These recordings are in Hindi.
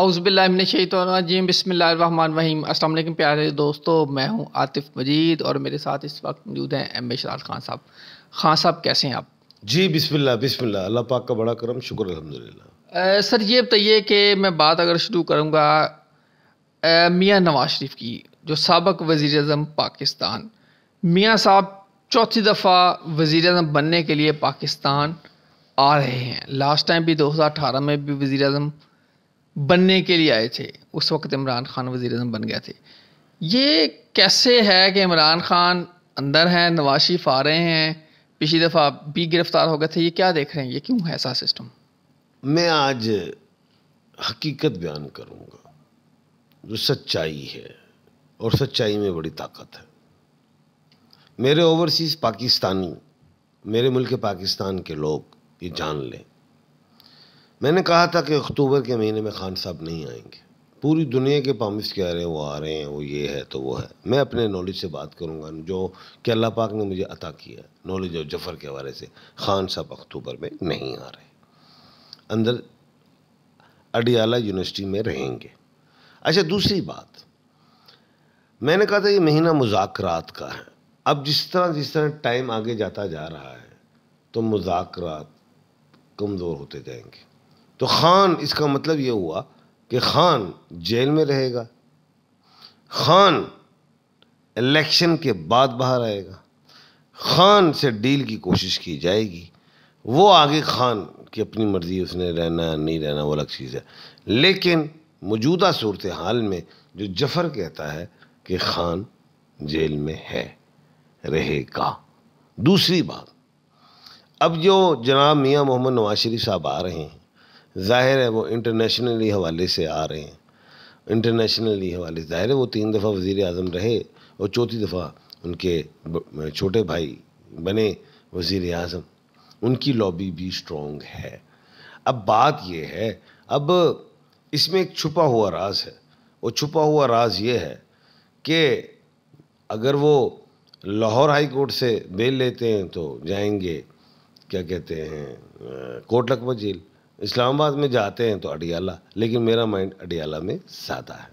अउज़बिल्लिनशैतरजीम बसमीम असल प्यारे दोस्तों मैं हूं आतिफ़ मजीद और मेरे साथ इस वक्त मौजूद हैं एम ए खान साहब खान साहब कैसे हैं आप जी बिस्मिल्लाह बिस्मिल्लाह अल्लाह पाक का बड़ा करम शुक्र अल्हम्दुलिल्लाह सर ये बताइए कि मैं बात अगर शुरू करूँगा मियाँ नवाज शरीफ की जो सबक वज़ी अजम पाकिस्तान मियाँ साहब चौथी दफ़ा वज़ी अजम बनने के लिए पाकिस्तान आ रहे हैं लास्ट टाइम भी दो हज़ार अठारह में भी वज़ी अजम बनने के लिए आए थे उस वक्त इमरान खान वज़ी अजम बन गए थे ये कैसे है कि इमरान खान अंदर हैं नवाज शरीफ आ रहे हैं पिछली दफ़ा भी गिरफ़्तार हो गए थे ये क्या देख रहे हैं ये क्यों है ऐसा सिस्टम मैं आज हकीकत बयान करूँगा जो सच्चाई है और सच्चाई में बड़ी ताकत है मेरे ओवरसीज़ पाकिस्तानी मेरे मुल्क पाकिस्तान के लोग ये जान लें मैंने कहा था कि अक्टूबर के महीने में खान साहब नहीं आएंगे पूरी दुनिया के पामिस कह रहे हैं वो आ रहे हैं वो ये है तो वो है मैं अपने नॉलेज से बात करूँगा जो कि अल्लाह पाक ने मुझे अता किया नॉलेज और जफ़र के हवाले से खान साहब अक्टूबर में नहीं आ रहे अंदर अडियाला यूनिवर्सिटी में रहेंगे अच्छा दूसरी बात मैंने कहा था ये महीना मुजाकरात का है अब जिस तरह जिस तरह टाइम आगे जाता जा रहा है तो मुजाकरात कमज़ोर होते जाएंगे तो खान इसका मतलब ये हुआ कि खान जेल में रहेगा खान इलेक्शन के बाद बाहर आएगा खान से डील की कोशिश की जाएगी वो आगे खान की अपनी मर्ज़ी उसने रहना नहीं रहना वो अलग चीज़ है लेकिन मौजूदा सूरत हाल में जो जफर कहता है कि खान जेल में है रहेगा दूसरी बात अब जो जनाब मियाँ मोहम्मद नवाज शरीफ साहब आ रहे हैं ज़ाहिर है वो इंटरनेशनली हवाले से आ रहे हैं इंटरनेशनली हवाले ज़ाहिर है वो तीन दफ़ा वज़ी अजम रहे और चौथी दफ़ा उनके छोटे भाई बने वज़ी अजम उनकी लॉबी भी स्ट्रॉन्ग है अब बात यह है अब इसमें एक छुपा हुआ राज है वो छुपा हुआ राज ये है कि अगर वो लाहौर हाई कोर्ट से बेल लेते हैं तो जाएंगे क्या कहते हैं कोटलकमा जेल इस्लामाबाद में जाते हैं तो अडियाला लेकिन मेरा माइंड अडियाला में ज़्यादा है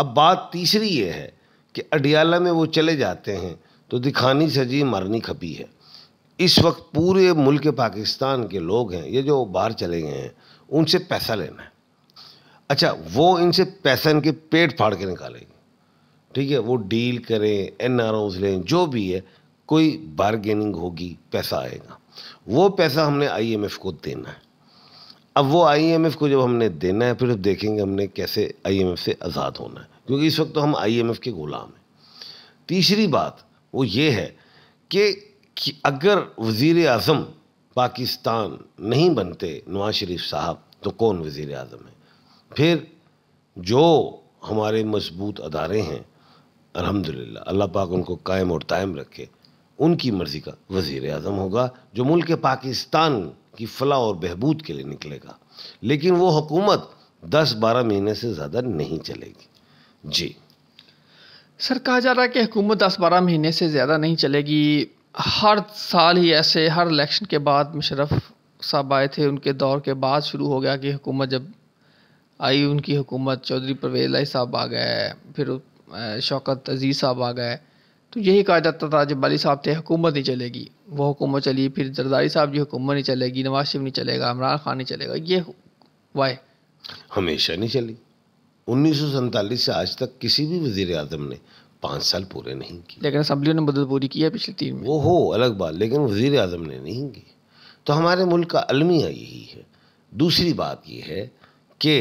अब बात तीसरी ये है कि अडियाला में वो चले जाते हैं तो दिखानी सजी मरनी खपी है इस वक्त पूरे मुल्क पाकिस्तान के लोग हैं ये जो बाहर चले गए हैं उनसे पैसा लेना है अच्छा वो इनसे पैसा इनके पेट फाड़ के निकालेंगे ठीक है वो डील करें एन आर लें जो भी है कोई बारगेनिंग होगी पैसा आएगा वो पैसा हमने आई एम एफ़ को देना है अब वो आईएमएफ को जब हमने देना है फिर देखेंगे हमने कैसे आईएमएफ से आज़ाद होना है क्योंकि इस वक्त तो हम आईएमएफ के गुलाम हैं तीसरी बात वो ये है कि, अगर वज़ी अजम पाकिस्तान नहीं बनते नवाज शरीफ साहब तो कौन वज़ी अजम है फिर जो हमारे मजबूत अदारे हैं अलहमदिल्ला अल्लाह पाक उनको कायम और तायम रखे उनकी मर्ज़ी का वज़ी अजम होगा जो मुल्क पाकिस्तान कि फला और बहबूद के लिए निकलेगा लेकिन वो हुकूमत दस बारह महीने से ज़्यादा नहीं चलेगी जी सर कहा जा रहा है कि हुकूमत दस बारह महीने से ज़्यादा नहीं चलेगी हर साल ही ऐसे हर इलेक्शन के बाद मुशरफ साहब आए थे उनके दौर के बाद शुरू हो गया कि हुकूमत जब आई उनकी हुकूमत चौधरी परवेज लाई साहब आ गए फिर शौकत अजीज़ साहब आ गए तो यही कहा जाता था जब बाली साहब थे हुकूमत नहीं चलेगी वो हुकूमत चली फिर जरदारी साहब जी हुकूमत नहीं चलेगी नवाज शरीफ नहीं चलेगा इमरान खान नहीं चलेगा ये वाय हमेशा नहीं चली उन्नीस से आज तक किसी भी वजीर अजम ने पाँच साल पूरे नहीं किए लेकिन असम्बली ने मदद पूरी की है पिछले तीन वो हो अलग बात लेकिन वजीर अजम ने नहीं की तो हमारे मुल्क का अलमिया यही है दूसरी बात यह है कि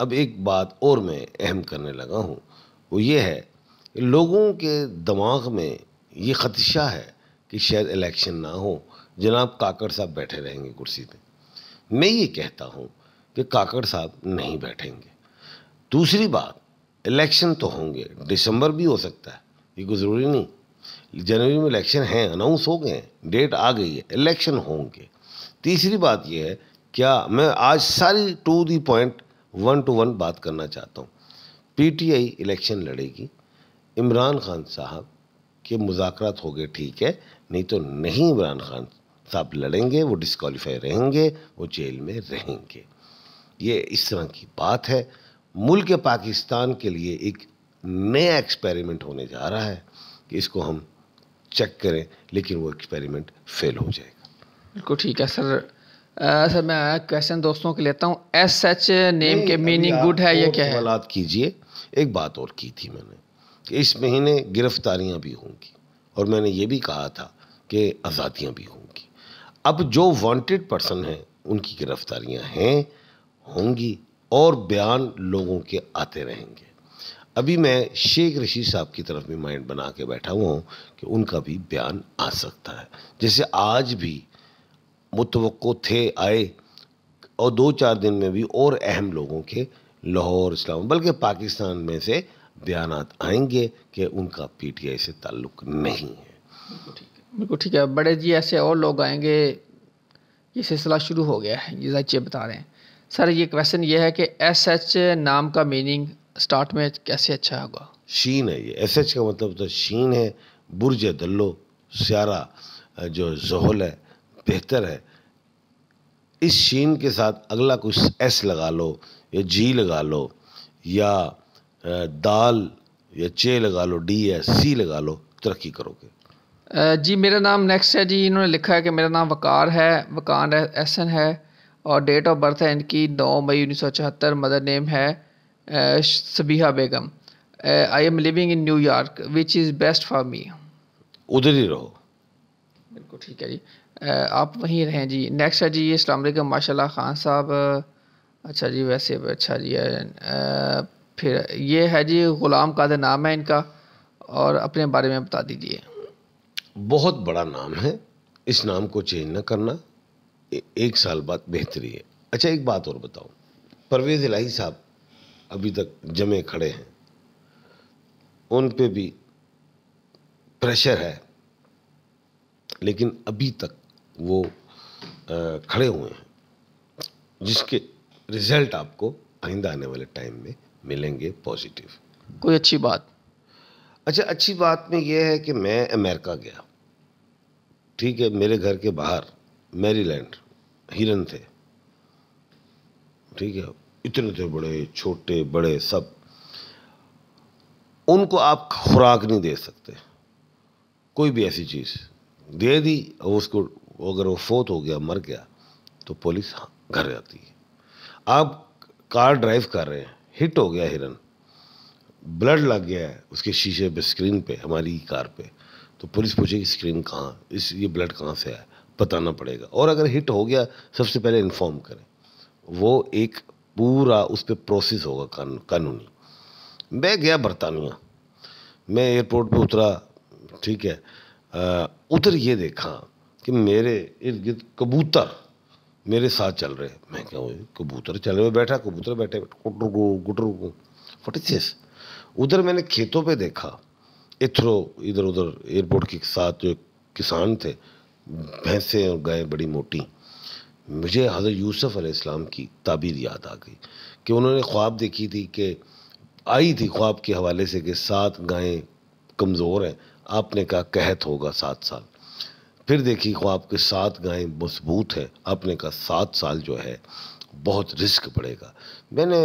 अब एक बात और मैं अहम करने लगा हूँ वो ये है लोगों के दिमाग में ये खदशा है कि शायद इलेक्शन ना हो जनाब काकड़ साहब बैठे रहेंगे कुर्सी पे मैं ये कहता हूँ कि काकड़ साहब नहीं बैठेंगे दूसरी बात इलेक्शन तो होंगे दिसंबर भी हो सकता है ये कोई ज़रूरी नहीं जनवरी में इलेक्शन हैं अनाउंस हो गए हैं डेट आ गई है इलेक्शन होंगे तीसरी बात यह है क्या मैं आज सारी to the point one to one बात करना चाहता हूँ पीटीआई इलेक्शन लड़ेगी इमरान खान साहब के मुजाकर हो गए ठीक है नहीं तो नहीं इमरान खान साहब लड़ेंगे वो डिसकॉलीफाई रहेंगे वो जेल में रहेंगे ये इस तरह की बात है मुल्क पाकिस्तान के लिए एक नया एक्सपेरिमेंट होने जा रहा है कि इसको हम चेक करें लेकिन वो एक्सपेरिमेंट फेल हो जाएगा बिल्कुल ठीक है सर आ, सर मैं क्वेश्चन दोस्तों के लेता हूँ एस एच नेम के मीनिंग गुड है या क्या है कीजिए एक बात और की थी मैंने कि इस महीने गिरफ्तारियां भी होंगी और मैंने ये भी कहा था कि आज़ादियां भी होंगी अब जो वांटेड पर्सन हैं उनकी गिरफ्तारियां हैं होंगी और बयान लोगों के आते रहेंगे अभी मैं शेख रशीद साहब की तरफ भी माइंड बना के बैठा हुआ हूँ कि उनका भी बयान आ सकता है जैसे आज भी मुतवक़ो थे आए और दो चार दिन में भी और अहम लोगों के लाहौर इस्लाम बल्कि पाकिस्तान में से बयान आएंगे कि उनका पीटीआई से ताल्लुक नहीं है बिल्कुल ठीक है बड़े जी ऐसे और लोग आएंगे ये सिलसिला शुरू हो गया है ये जायचे बता रहे हैं सर ये क्वेश्चन ये है कि एस एच नाम का मीनिंग स्टार्ट में कैसे अच्छा होगा शीन है ये एस एच का मतलब तो शीन है बुरज दल्लो स्यारा जो जहल है बेहतर है इस शीन के साथ अगला कुछ एस लगा लो या जी लगा लो या दाल या चे लगा लो डी या सी लगा लो तरक्की करोगे जी मेरा नाम नेक्स्ट है जी इन्होंने लिखा है कि मेरा नाम वकार है वकार एहसन है और डेट ऑफ बर्थ है इनकी नौ मई उन्नीस सौ चौहत्तर मदर नेम है Sabiha Begum I am living in New York which is best for me उधर ही रहो बिल्कुल ठीक है जी आप वहीं रहें जी नेक्स्ट है जी इस्लाम माशाल्लाह खान साहब अच्छा जी वैसे अच्छा जी फिर ये है जी ग़ुलाम कादर नाम है इनका और अपने बारे में बता दीजिए बहुत बड़ा नाम है इस नाम को चेंज ना करना ए, एक साल बाद बेहतरी है अच्छा एक बात और बताओ परवेज़ इलाही साहब अभी तक जमे खड़े हैं उन पे भी प्रेशर है लेकिन अभी तक वो खड़े हुए हैं जिसके रिजल्ट आपको आइंदा आने वाले टाइम में मिलेंगे पॉजिटिव कोई अच्छी बात अच्छा अच्छी बात में यह है कि मैं अमेरिका गया ठीक है मेरे घर के बाहर मैरीलैंड हिरन थे ठीक है इतने थे बड़े छोटे बड़े सब उनको आप खुराक नहीं दे सकते कोई भी ऐसी चीज़ दे दी और उसको अगर वो फोत हो गया मर गया तो पुलिस घर जाती है आप कार ड्राइव कर रहे हैं हिट हो गया हिरन ब्लड लग गया है उसके शीशे पे स्क्रीन पे हमारी कार पे तो पुलिस पूछेगी स्क्रीन कहाँ इस ये ब्लड कहाँ से आया बताना पड़ेगा और अगर हिट हो गया सबसे पहले इन्फॉर्म करें वो एक पूरा उस पर प्रोसेस होगा कानूनी मैं गया बरतानिया मैं एयरपोर्ट पे उतरा ठीक है उतर ये देखा कि मेरे इर्द गिर्द कबूतर मेरे साथ चल रहे मैं क्या कबूतर चले हुए बैठा कबूतर बैठे गुटर गो गुटर गो वट इज दिस उधर मैंने खेतों पे देखा इथरो इधर उधर एयरपोर्ट के साथ जो किसान थे भैंसें और गायें बड़ी मोटी मुझे हज़रत यूसुफ अलैहिस्सलाम की ताबीर याद आ गई कि उन्होंने ख्वाब देखी थी कि आई थी ख्वाब के हवाले से कि सात गायें कमज़ोर हैं आपने कहा कहत होगा सात साल फिर देखिए ख्वाब आपके सात गायें मजबूत हैं आपने का सात साल जो है बहुत रिस्क पड़ेगा मैंने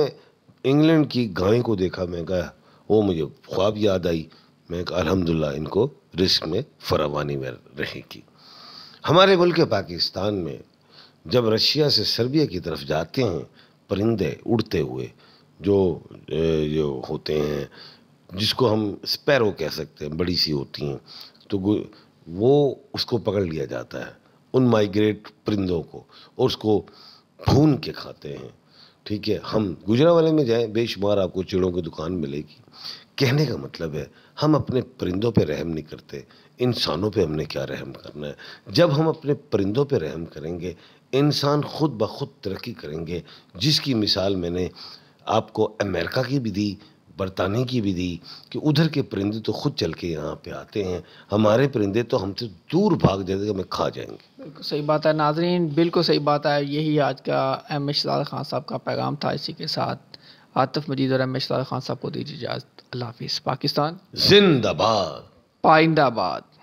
इंग्लैंड की गाय को देखा मैं गया वो मुझे ख्वाब याद आई मैं अलहमदिल्ला इनको रिस्क में फरावानी में रहेगी हमारे मुल्क पाकिस्तान में जब रशिया से सर्बिया की तरफ जाते हैं परिंदे उड़ते हुए जो जो होते हैं जिसको हम स्पैरो कह सकते हैं बड़ी सी होती हैं तो वो उसको पकड़ लिया जाता है उन माइग्रेट परिंदों को और उसको भून के खाते हैं ठीक है हम गुजरा वाले में जाएं बेशुमार आपको चिड़ों की दुकान मिलेगी कहने का मतलब है हम अपने परिंदों पे रहम नहीं करते इंसानों पे हमने क्या रहम करना है जब हम अपने परिंदों पे रहम करेंगे इंसान खुद ब खुद तरक्की करेंगे जिसकी मिसाल मैंने आपको अमेरिका की भी दी बरताने की विधि कि उधर के परिंदे तो खुद चल के यहाँ पे आते हैं हमारे परिंदे तो हमसे दूर भाग जाते तो हमें खा जाएंगे बिल्कुल सही बात है नाजरीन बिल्कुल सही बात है यही आज का एम एशाद खान साहब का पैगाम था इसी के साथ आतिफ मजीद और एम एशाद खान साहब को दीजिए इजाज़त अल्लाह हाफिज़ पाकिस्तान जिंदाबाद पाइंदाबाद